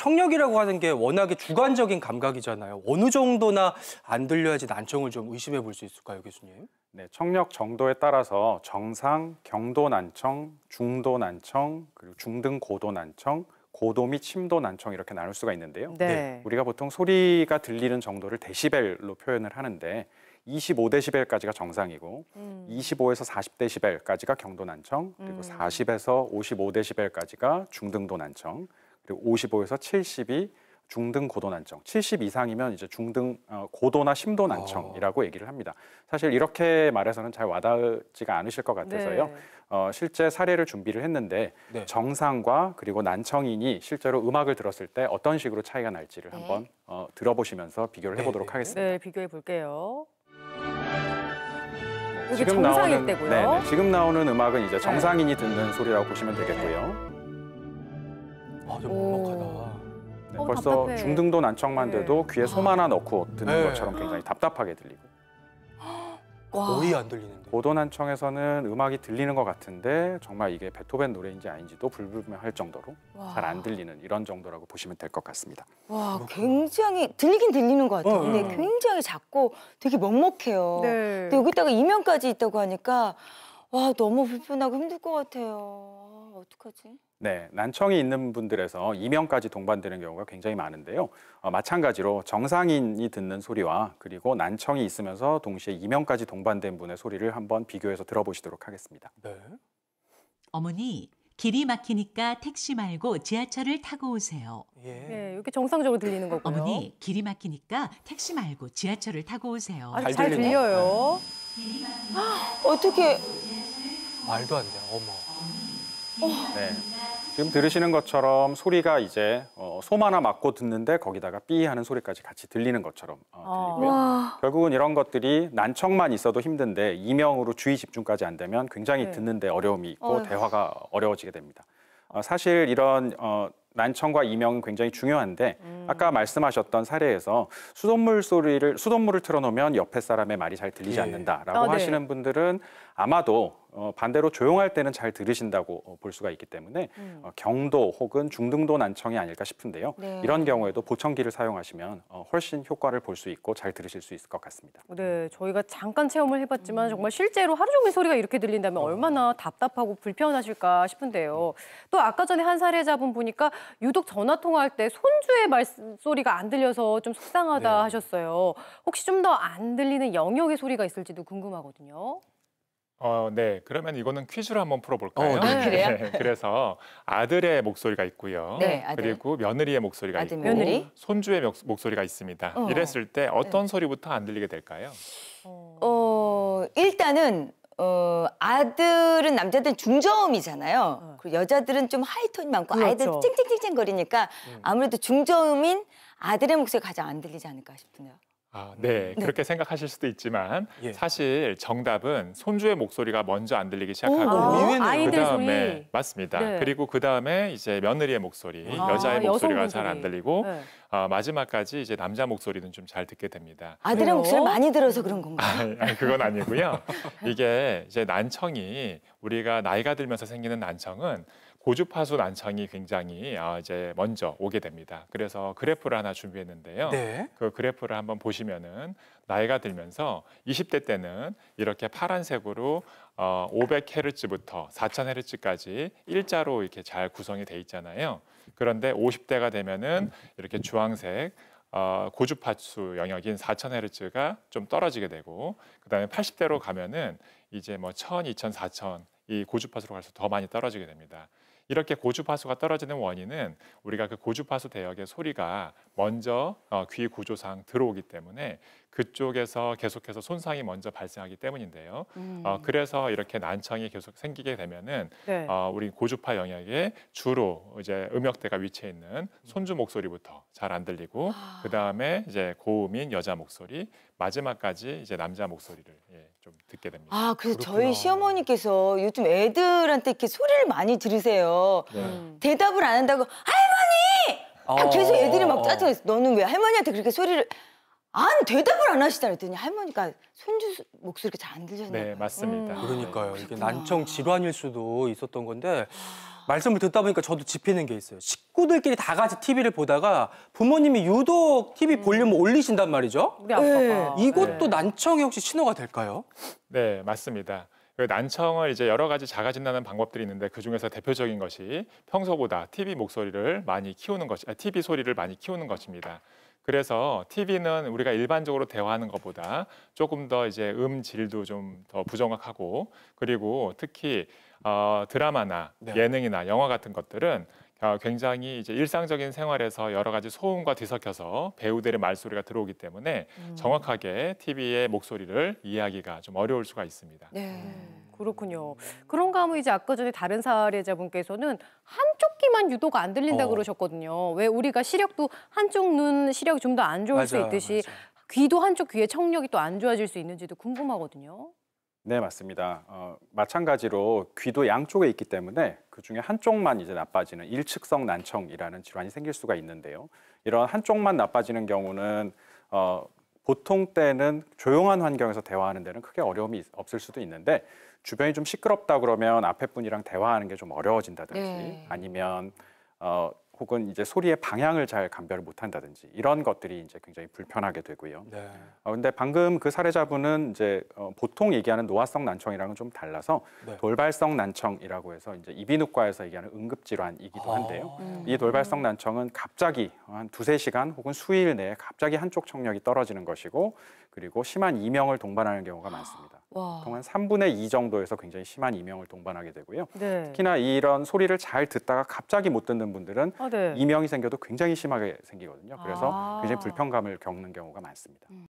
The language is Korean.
청력이라고 하는 게 워낙에 주관적인 감각이잖아요. 어느 정도나 안 들려야지 난청을 좀 의심해 볼 수 있을까요, 교수님? 네, 청력 정도에 따라서 정상, 경도 난청, 중도 난청, 그리고 중등 고도 난청, 고도 및침도 난청 이렇게 나눌 수가 있는데요. 네. 네. 우리가 보통 소리가 들리는 정도를 데시벨로 표현을 하는데 25데시벨까지가 정상이고 음. 25에서 40데시벨까지가 경도 난청, 그리고 음. 40에서 55데시벨까지가 중등도 난청, 55에서 그 70이 중등 고도 난청, 70 이상이면 이제 중등 어, 고도나 심도 난청이라고 얘기를 합니다. 사실 이렇게 말해서는 잘 와닿지가 않으실 것 같아서요. 네. 어, 실제 사례를 준비를 했는데 네. 정상과 그리고 난청인이 실제로 음악을 들었을 때 어떤 식으로 차이가 날지를 네. 한번 어, 들어보시면서 비교를 네, 해보도록 네. 하겠습니다. 네, 비교해 볼게요. 지금 정상일 나오는, 때고요. 네네, 네. 지금 나오는 음악은 이제 정상인이 듣는 소리라고 보시면 되겠고요. 저 먹먹하다. 네, 어, 벌써 답답해. 중등도 난청만 네. 돼도 귀에 솜 아. 하나 넣고 듣는 네. 것처럼 굉장히 답답하게 들리고 거의 안 들리는데. 고도 난청에서는 음악이 들리는 것 같은데 정말 이게 베토벤 노래인지 아닌지도 불분명할 정도로 잘 안 들리는 이런 정도라고 보시면 될 것 같습니다. 와, 굉장히 들리긴 들리는 것 같아요. 어, 근데 어, 어. 굉장히 작고 되게 먹먹해요. 네. 근데 여기다가 이면까지 있다고 하니까 와 너무 불편하고 힘들 것 같아요. 아, 어떡하지? 네, 난청이 있는 분들에서 이명까지 동반되는 경우가 굉장히 많은데요. 어, 마찬가지로 정상인이 듣는 소리와 그리고 난청이 있으면서 동시에 이명까지 동반된 분의 소리를 한번 비교해서 들어보시도록 하겠습니다. 네. 어머니, 길이 막히니까 택시 말고 지하철을 타고 오세요. 예. 네, 이렇게 정상적으로 들리는 거고요. 어머니, 길이 막히니까 택시 말고 지하철을 타고 오세요. 아, 잘, 잘 들려요. 네. 어떻게 말도 안 돼. 어머. 네. 지금 들으시는 것처럼 소리가 이제 어, 솜 하나 맞고 듣는데 거기다가 삐 하는 소리까지 같이 들리는 것처럼 어, 어. 들리고요. 아. 결국은 이런 것들이 난청만 있어도 힘든데 이명으로 주의 집중까지 안 되면 굉장히 네. 듣는데 어려움이 있고 어휴. 대화가 어려워지게 됩니다. 어, 사실 이런 어, 난청과 이명은 굉장히 중요한데 음. 아까 말씀하셨던 사례에서 수돗물 소리를 수돗물을 틀어놓으면 옆에 사람의 말이 잘 들리지 예. 않는다라고 아, 네. 하시는 분들은 아마도 어, 반대로 조용할 때는 잘 들으신다고 어, 볼 수가 있기 때문에 음. 어, 경도 혹은 중등도 난청이 아닐까 싶은데요. 네. 이런 경우에도 보청기를 사용하시면 어, 훨씬 효과를 볼 수 있고 잘 들으실 수 있을 것 같습니다. 네, 저희가 잠깐 체험을 해봤지만 음. 정말 실제로 하루 종일 소리가 이렇게 들린다면 어. 얼마나 답답하고 불편하실까 싶은데요. 음. 또 아까 전에 한 사례자분 보니까 유독 전화 통화할 때 손주의 말소리가 안 들려서 좀 속상하다 네. 하셨어요. 혹시 좀 더 안 들리는 영역의 소리가 있을지도 궁금하거든요. 어, 네. 그러면 이거는 퀴즈로 한번 풀어볼까요? 어, 네. 아, 그래요? 네, 그래서 아들의 목소리가 있고요. 네, 아들. 그리고 며느리의 목소리가 아들, 있고, 며느리? 손주의 목소리가 있습니다. 어. 이랬을 때 어떤 네. 소리부터 안 들리게 될까요? 어, 일단은 어, 아들은 남자들은 중저음이잖아요. 네. 그리고 여자들은 좀 하이톤이 많고 그렇죠. 아이들 은 찡찡찡찡 거리니까 네. 아무래도 중저음인 아들의 목소리 가장 안 들리지 않을까 싶네요. 아, 네. 음, 네, 그렇게 생각하실 수도 있지만 예. 사실 정답은 손주의 목소리가 먼저 안 들리기 시작하고 아, 그 다음에 맞습니다. 네. 그리고 그 다음에 이제 며느리의 목소리, 아, 여자의 목소리가 잘 안 들리고 네. 어, 마지막까지 이제 남자 목소리는 좀 잘 듣게 됩니다. 아들의 목소리 많이 들어서 그런 건가요? 아, 그건 아니고요. 이게 이제 난청이 우리가 나이가 들면서 생기는 난청은 고주파수 난청이 굉장히 어, 이제 먼저 오게 됩니다. 그래서 그래프를 하나 준비했는데요. 네. 그 그래프를 한번 보시면은 나이가 들면서 20대 때는 이렇게 파란색으로 어, 500헤르츠부터 4000헤르츠까지 일자로 이렇게 잘 구성이 돼 있잖아요. 그런데 50대가 되면은 이렇게 주황색 어, 고주파수 영역인 4000헤르츠가 좀 떨어지게 되고 그다음에 80대로 가면은 이제 뭐 1000, 2000, 4000 이 고주파수로 갈수록 더 많이 떨어지게 됩니다. 이렇게 고주파수가 떨어지는 원인은 우리가 그 고주파수 대역의 소리가 먼저 어, 귀 구조상 들어오기 때문에 그쪽에서 계속해서 손상이 먼저 발생하기 때문인데요. 음. 어, 그래서 이렇게 난청이 계속 생기게 되면은 네. 어, 우리 고주파 영역에 주로 이제 음역대가 위치해 있는 손주 목소리부터 잘 안 들리고 아. 그 다음에 이제 고음인 여자 목소리 마지막까지 이제 남자 목소리를 예, 좀 듣게 됩니다. 아, 그래서 그렇구나. 저희 시어머니께서 요즘 애들한테 이렇게 소리를 많이 들으세요. 네. 음. 대답을 안 한다고 할머니 딱 아, 계속 애들이 막 어. 짜증 있어. 너는 왜 할머니한테 그렇게 소리를 안 대답을 안 하시잖아요. 그랬더니 할머니가 손주 목소리가 잘 안들리나요 네, 맞습니다. 음. 그러니까요. 이게 난청 질환일 수도 있었던 건데 말씀을 듣다 보니까 저도 짚이는 게 있어요. 식구들끼리 다 같이 TV를 보다가 부모님이 유독 TV 음. 볼륨을 음. 올리신단 말이죠. 우리 아빠가. 네. 이것도 네. 난청에 혹시 신호가 될까요? 네, 맞습니다. 그 난청을 이제 여러 가지 작아진다는 방법들이 있는데 그 중에서 대표적인 것이 평소보다 TV 목소리를 많이 키우는 것, 이 TV 아, 소리를 많이 키우는 것입니다. 그래서 TV는 우리가 일반적으로 대화하는 것보다 조금 더 이제 음 질도 좀 더 부정확하고 그리고 특히 어, 드라마나 네. 예능이나 영화 같은 것들은 어, 굉장히 이제 일상적인 생활에서 여러 가지 소음과 뒤섞여서 배우들의 말소리가 들어오기 때문에 음. 정확하게 TV의 목소리를 이해하기가 좀 어려울 수가 있습니다. 네. 음. 그렇군요. 그런가 하면 이제 아까 전에 다른 사례자분께서는 한쪽 귀만 유독 안 들린다 어. 그러셨거든요. 왜 우리가 시력도 한쪽 눈 시력이 좀 더 안 좋을 맞아수 있듯이 맞아 귀도 한쪽 귀의 청력이 또 안 좋아질 수 있는지도 궁금하거든요. 네, 맞습니다. 어, 마찬가지로 귀도 양쪽에 있기 때문에 그 중에 한쪽만 이제 나빠지는 일측성 난청이라는 질환이 생길 수가 있는데요. 이런 한쪽만 나빠지는 경우는 어, 보통 때는 조용한 환경에서 대화하는 데는 크게 어려움이 없을 수도 있는데 주변이 좀 시끄럽다 그러면 앞에 분이랑 대화하는 게 좀 어려워진다든지 네. 아니면 어, 혹은 이제 소리의 방향을 잘 감별을 못한다든지 이런 것들이 이제 굉장히 불편하게 되고요. 네. 어, 근데 방금 그 사례자분은 이제 어, 보통 얘기하는 노화성 난청이랑은 좀 달라서 네. 돌발성 난청이라고 해서 이제 이비인후과에서 얘기하는 응급질환이기도 아. 한데요. 아, 음. 이 돌발성 난청은 갑자기 한 두세 시간 혹은 수일 내에 갑자기 한쪽 청력이 떨어지는 것이고 그리고 심한 이명을 동반하는 경우가 많습니다. 와. 동안 3분의 2 정도에서 굉장히 심한 이명을 동반하게 되고요. 네. 특히나 이런 소리를 잘 듣다가 갑자기 못 듣는 분들은 아, 네. 이명이 생겨도 굉장히 심하게 생기거든요. 그래서 아. 굉장히 불편감을 겪는 경우가 많습니다. 음.